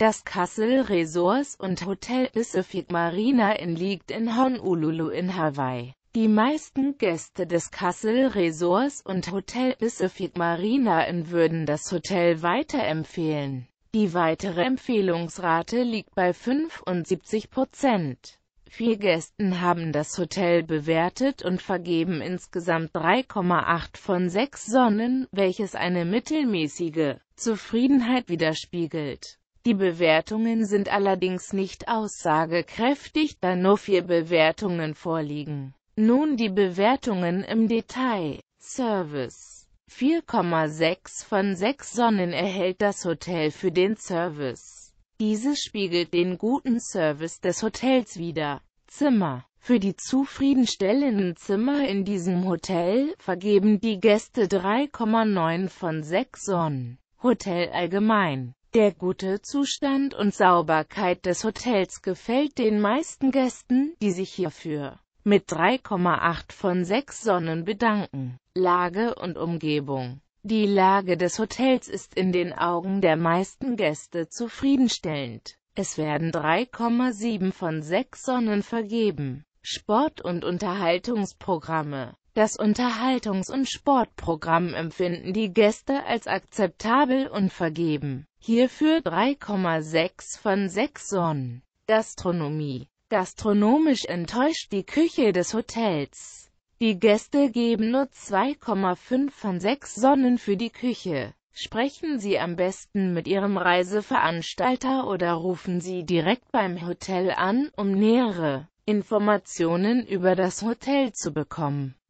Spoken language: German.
Das Kassel Resorts und Hotel Pacific Marina Inn liegt in Honolulu in Hawaii. Die meisten Gäste des Kassel Resorts und Hotel Pacific Marina Inn würden das Hotel weiterempfehlen. Die weitere Empfehlungsrate liegt bei 75 Prozent. Vier Gästen haben das Hotel bewertet und vergeben insgesamt 3,8 von 6 Sonnen, welches eine mittelmäßige Zufriedenheit widerspiegelt. Die Bewertungen sind allerdings nicht aussagekräftig, da nur vier Bewertungen vorliegen. Nun die Bewertungen im Detail. Service 4,6 von 6 Sonnen erhält das Hotel für den Service. Dieses spiegelt den guten Service des Hotels wider. Zimmer für die zufriedenstellenden Zimmer in diesem Hotel vergeben die Gäste 3,9 von 6 Sonnen. Hotel allgemein der gute Zustand und Sauberkeit des Hotels gefällt den meisten Gästen, die sich hierfür mit 3,8 von 6 Sonnen bedanken. Lage und Umgebung Die Lage des Hotels ist in den Augen der meisten Gäste zufriedenstellend. Es werden 3,7 von 6 Sonnen vergeben. Sport- und Unterhaltungsprogramme das Unterhaltungs- und Sportprogramm empfinden die Gäste als akzeptabel und vergeben hierfür 3,6 von 6 Sonnen. Gastronomie Gastronomisch enttäuscht die Küche des Hotels. Die Gäste geben nur 2,5 von 6 Sonnen für die Küche. Sprechen Sie am besten mit Ihrem Reiseveranstalter oder rufen Sie direkt beim Hotel an, um nähere Informationen über das Hotel zu bekommen.